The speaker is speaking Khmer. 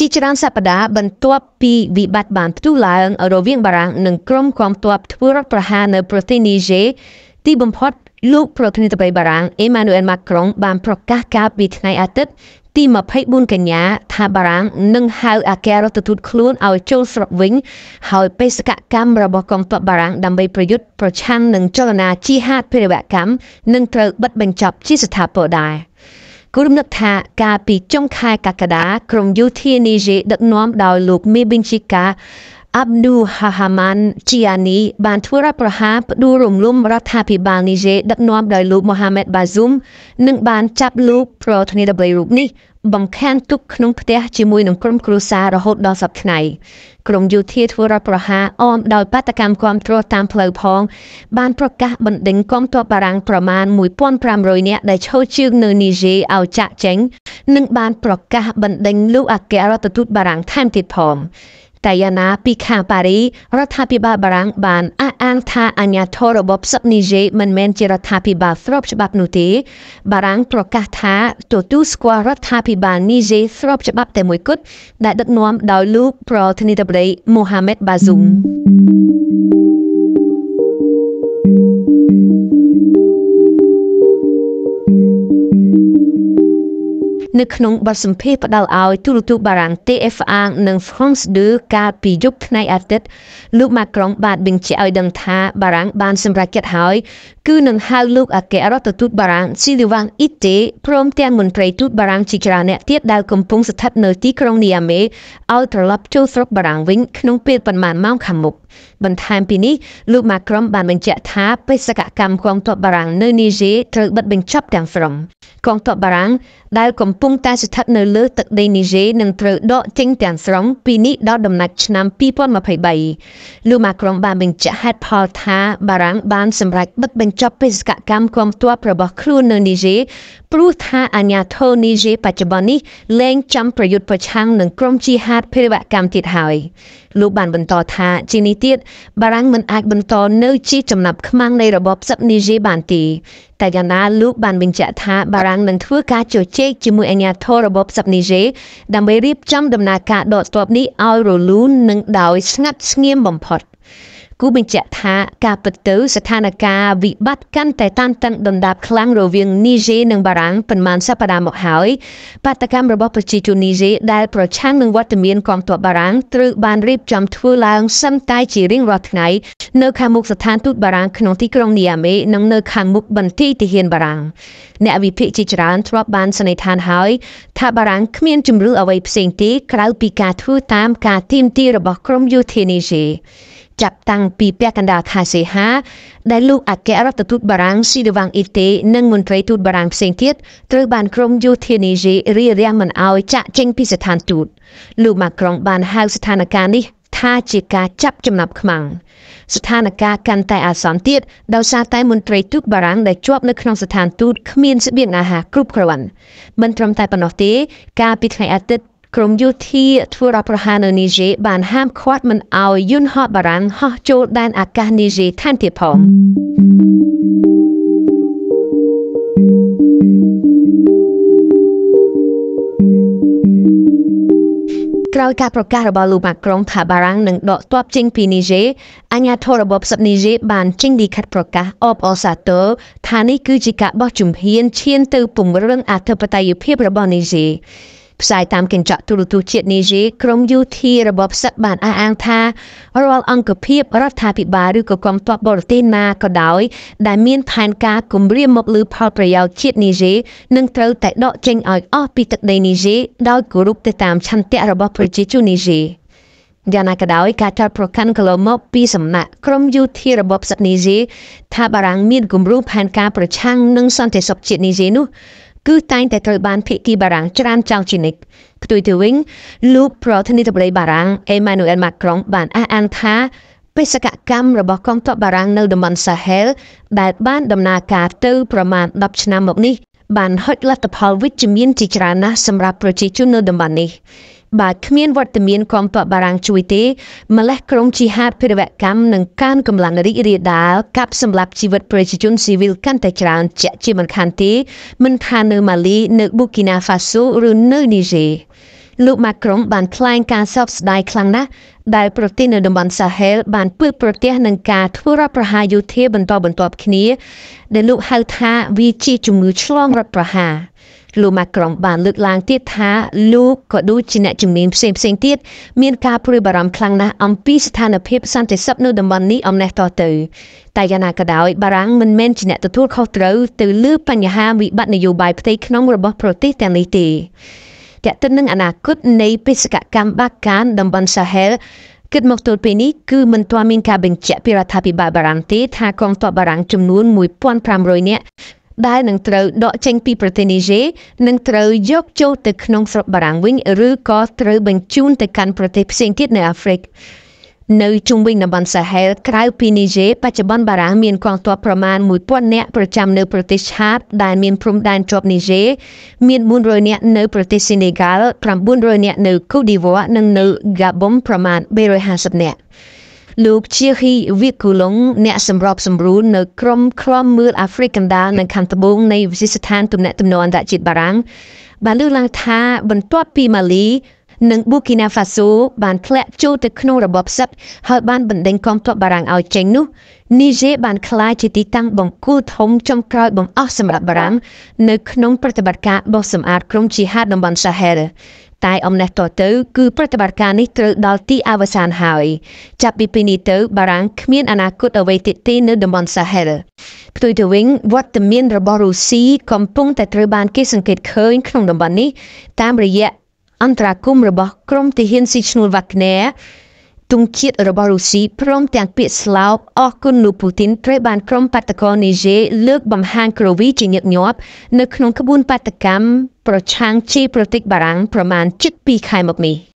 ជាច្រើនសប្តាហ៍បន្ទាប់ពីវិបត្តិបានផ្ទុះឡើងរវាងបារាំងនិងក្រុមគាំទ្រធ្វើរដ្ឋប្រហារនៅប្រទេសនីជេទីបំផុតលោកប្រធានាធិបតីបារាំងអេម៉ានូអែលម៉ាក្រុង បានប្រកាសកាលពីថ្ងៃអាទិត្យទី24កញ្ញាថាបារាំងនឹងហៅអគ្គរដ្ឋទូតខ្លួនឲ្យចូលស្រុកវិញ ហើយបេសកកម្មរបស់កងទ័ពបារាំងដើម្បីប្រយុទ្ធប្រឆាំងនឹងចលនាជីហាតភេរវកម្មនឹងត្រូវបិទបញ្ចប់ជាស្ថាពរដែរ។គរំនិតថាការពីចុងខែកក្កដាក្រុមយោធានីជេដឹកនាំដោយលោកមីប៊ីនជីកាអាប់នូហាហាម៉ាន់ជីយ៉ានី បានធ្វើរដ្ឋប្រហារផ្ដួលរំលំរដ្ឋាភិបាលនីជេដឹកនាំដោយលោកមូហាម៉េតបាស៊ុំនិងបានចាប់លោកប្រធានាធិបតីរូបនេះបំខានទុកក្នុងផ្ទះជាមួយនឹងក្រុមគ្រួសាររហូតដល់សប្តាហ៍ថ្ងៃក្រមយោធាធ្វើរដ្ឋប្រហារអមដោយបាតកម្មគ្រប់គ្រងតាមផ្លូវផង បានប្រកាសបណ្ដេញកងទ័ពបារាំងប្រមាណ1500នាក់ដែលឈរជើងនៅនីជេរឲ្យចាក់ចេញនិងបានប្រកាសបណ្ដេញលោកអគ្គរដ្ឋទូតបារាំងថែមទៀតផងតែយ៉ាងណាពីខាងប៉ារី រដ្ឋាភិបាលបារាំងបានអះអាងថាអាញាធររបបសឹកនីជេមិនមែនជារដ្ឋាភិបាលស្របច្បាប់នោះទេ បារាំងប្រកាសថាទទួលស្គាល់រដ្ឋាភិបាលនីជេស្របច្បាប់តែមួយគត់ដែលដឹកនាំដោយលោក ប្រធានាធិបតីមូហាម៉េតបាស៊ុំ thank you នៅក្នុងបទសម្ភាសន៍ផ្ដល់ឲ្យទូរទស្សន៍បារាំង TF1 និង France 2កាលពីយប់ថ្ងៃអាទិត្យលោកម៉ាក្រុងបានបញ្ជាក់ឲ្យដឹងថាបារាំងបានសម្រេចចិត្តហើយគឺនឹងហៅលោកអគ្គរដ្ឋទូតបារាំងស៊ីលីវ៉ាន់អ៊ីតេព្រមទាំងមន្ត្រីទូតបារាំងជាច្រើនអ្នកទៀតដែលកំពុងស្ថិតនៅទីក្រុងនីយ៉ាមេឲ្យត្រឡប់ចូលស្រុកបារាំងវិញក្នុងពេលប្រមាណម៉ោងខាងមុខបន្ថែមពីនេះលោកម៉ាក្រុមបានបញ្ជាក់ថាបេសកកម្មកងទ័ពបារាំងនៅនីជេត្រូវបិទបញ្ចប់ទាំងស្រុងកងទ័ពបារាំងដែលកំពុងតែស្ថិតនៅលើទឹកដីនីជេនឹងត្រូវដកចេញទាំងស្រុងពីនេះដល់ដំណាច់ឆ្នាំ2023លោកម៉ាក្រុមបានបញ្ជាក់ហេតុផលថាបារាំងបានសម្រេចបិទបញ្បញ្ចប់បេសកកម្មគាំទ្ររបស់ខ្លួននៅនីជេព្រោះថាអាញាធរនីជេបច្ចុប្បន្ននេះលែងចាំប្រយុទ្ធប្រឆាំងនឹងក្រុមជីហាតភេរវកម្មទៀតហើយ លោកបានបន្តថាជានេះទៀតបារាំងមិនអាចបន្តនៅជាចំណាប់ខ្មាំងនៃរបបសឹកនីជេបានទេតែយ៉ាងណា លោកបានបញ្ជាក់ថាបារាំងនឹងធ្វើការជជែកជាមួយអាញាធររបបសឹកនីជេដើម្បីរៀបចំដំណើរការដកទ័ពនេះឲ្យរលូននិងដោយស្ងាត់ស្ងៀមបំផុត។គូបញ្ជាក់ថាការពិតទៅស្ថានភាពវិបត្តិកាន់តែតានតឹងដណ្ដាបខ្លាំងរវាងនីជេនិងបារាំងប៉ុន្មានសប្តាហ៍មកហើយបាតកម្មរបស់ប្រជាជននីជេដែលប្រឆាំងនឹងវត្តមានកងទ័ពបារាំងត្រូវបានរៀបចំធ្វើឡើងសឹមតែជារៀងរាល់ថ្ងៃនៅខាងមុខស្ថានទូតបារាំងក្នុងទីក្រុងនីយ៉ាមេនិងនៅខាងមុខបន្ទាយទាហានបារាំង អ្នកវិភាគជាច្រើនធ្លាប់បានសន្និដ្ឋានហើយថាបារាំងគ្មានជំរឿអ្វីផ្សេងទេក្រៅពីការធ្វើតាមការទាមទាររបស់ក្រមយោធានីជេចាប់តាំងពីពាក់កណ្ដាលខែសីហាដែលលោកអគ្គរដ្ឋទូតបារាំងស៊ីដវ៉ាងអ៊ីតេនិងមន្ត្រីទូតបារាំងផ្សេងទៀតត្រូវបានក្រុមយោធានីជីរារាំងមិនឲ្យចាក់ចេញពីស្ថានទូតលោកម៉ាក្រុងបានហៅស្ថានភាពនេះ ថាជាការចាប់ចំណាប់ខ្មាំងស្ថានភាពកាន់តែអាសន្នទៀតដោយសារតែមន្ត្រីទូតបារាំងដែលជាប់នៅក្នុងស្ថានទូតគ្មានស្បៀងអាហារគ្រប់គ្រាន់មិនត្រឹមតែប៉ុណ្ណោះទេ កាលពីថ្ងៃអាទិត្យក្រុមយោធាធ្វើរដ្ឋប្រហារនៅនីជេបានហាមឃាត់មិនឲ្យយន្តហោះបារាំងហោះចូលដែនអាកាសនីជេថែមទៀតផងក្រោយការប្រកាសរបស់លោកម៉ាក្រុងថាបារាំងនឹងដកទ័ពចេញពីនីជេអាញាធររបបសឹកនីជេបានចេញលិខិតប្រកាសអបអសាទរថានេះគឺជាការបោះជំហានឈានទៅពង្រឹងអធិបតេយ្យភាពរបស់នីជេផ្សាយតាមកញ្ចក់ទូរទស្សន៍ជាតិនីជីក្រម UT របស់ផ្សឹកបានអះអាងថារាល់អង្គភាពរដ្ឋាភិបាលឬក៏គំទ័ពបរទេសណាក៏ដោយ ដែលមានផែនការគម្រាមមកលើផលប្រយោជន៍ជាតិនីជីនឹងត្រូវតែដកចេញឲ្យអស់ពីទឹកដីនីជីដោយគោរពទៅតាមឆន្ទៈរបស់ប្រជាជននីជីយ៉ាងណាក៏ដោយការចោទប្រកាន់កន្លងមកពីសំណាក់ក្រមយោធារបបសនីជីថាបារាំងមានគម្រោងផែនការប្រឆាំងនឹងសន្តិសុខជាតិនីជីនោះគឺតែងតែត្រូវបានភាគីបារាំងច្រានចោលជានិច្ចផ្ទុយទៅវិញលោកប្រធានាធិបតីបារាំងអេម៉ានូអែលម៉ាក្រុង បានអះអាងថាបេសកកម្មរបស់កងទ័ពបារាំងនៅតំបន់សាហែលដែល បាន ដំណើរការទៅប្រមាណ10ឆ្នាំមកនេះបានហុចលទ្ធផលវិជ្ជមានជាច្រើនណាស់សម្រាប់ប្រជាជននៅតំបន់នេះ។បើគ្មានវត្តមានកម្ពុជាបារាំងជួយទេម្លេះក្រុមជីហាតភិរវកម្មនឹងកានកម្លាំងរីករាលដាលកាប់សម្លាប់ជីវិតប្រជាជនស៊ីវិលកាន់តែច្រើនជាក់ជាមិនខានទេមិនថានៅម៉ាលីនៅប៊ូគីណាហ្វាសូឬនៅនីហ្សែរលោកម៉ាក្រុងបានថ្លែងការសោកស្ដាយខ្លាំងណាស់ដែលប្រទេសនៅតំបន់សាហែលបានពឹកប្រទេសនឹងការធ្វើរដ្ឋប្រហារយោធាបន្តបន្ទាប់គ្នា ដែលលោកហៅថាវាជាជំងឺឆ្លងរដ្ឋប្រហារ។លោកម៉ាក្រុងបានលើកឡើងទៀតថាលោកក៏ដូចជាអ្នកជំនាញផ្សេងផ្សេងទៀតមានការព្រួយបារម្ភខ្លាំងណាស់អំពីស្ថានភាពសន្តិសុខនៅតំបន់នេះអំណេះតទៅតែយ៉ាងណាក៏ដោយបារាំងមិនមែនជាអ្នកទទួលខុសត្រូវទៅលើបញ្ហាវិបត្តិនយោបាយផ្ទៃក្នុងរបស់ប្រទេសទាំងនេះទេតើទៅនឹងអនាគតនៃបេសកកម្មបាកានតំបន់សាហែលគិតមកទល់ពេលនេះគឺមិនទាន់មានការបញ្ជាក់ពីរដ្ឋាភិបាលបារាំងទេថាកងទ័ពបារាំងចំនួន1500នាក់ដែលនឹងត្រូវដកចេញពីប្រទេសនីយ៉េនិងត្រូវយកចូលទៅក្នុងស្រុកបារាំងវិញ ឬក៏ត្រូវបញ្ជូនទៅកាន់ប្រទេសផ្សេងទៀតនៅអាហ្វ្រិកនៅជុំវិញតំបន់សាហែលក្រៅពីនីយ៉េបច្ចុប្បន្នបារាំងមានកងទ័ពប្រមាណ1000នាក់ប្រចាំនៅប្រទេសឆាតដែលមានព្រំដែនជាប់នីយ៉េមាន400នាក់នៅប្រទេសសេនេហ្កាល់900នាក់នៅកូឌីវ៉ានិងនៅហ្កាប៊ុងប្រមាណ350នាក់លោកជាហ៊ីវីកូឡុងអ្នកសម្របសម្រួលនៅក្រុមក្រមមើលអាហ្វ្រិកកណ្ដាលនៅខាងត្បូងនៃវិទ្យាស្ថានទំនាក់ទំនងអន្តរជាតិបារាំងបានលើកឡើងថា បន្ទាប់ពីម៉ាលី និងប៊ូគីណាហ្វាសូបានធ្លាក់ចូលទៅក្នុងរបបផ្សិតហើយបានបណ្ដេញកងទ័ពបារាំងឲ្យចេញនោះនីជេបានក្លាយជាទីតាំងបង្គោលធំ ចំក្រោយបង្អស់សម្រាប់បារាំងនៅក្នុងប្រតិបត្តិការបោះសម្អាតក្រុមជីហាតតំបន់សាហែលតែអំណះតទៅគឺប្រតិបត្តិការនេះត្រូវដល់ទីអវសានហើយ ចាប់ពីពេលនេះទៅបារាំងគ្មានអនាគតអ្វីទៀតទេនៅតំបន់សាហែលផ្ទុយទៅវិញវត្តមានរបស់រុស្ស៊ីកំពុងតែត្រូវបានគេសង្កេតឃើញក្នុងតំបន់នេះ តាមរយៈអន្តរាគមរបស់ក្រុមទាហានស៊ីឈ្នួលវ៉ាក់ណែរទង់ជាតិរបស់រុស្ស៊ីព្រមទាំងពាក្យស្លោកអរគុណលោកពូទីន ត្រូវបានក្រុមបាតកោនីជេលើកបង្ហាញគ្រវីជាញឹកញាប់នៅក្នុងក្បួនបាតកម្មប្រឆាំងជាប្រទេសបារាំង ប្រមាណជិត2ខែមកនេះ។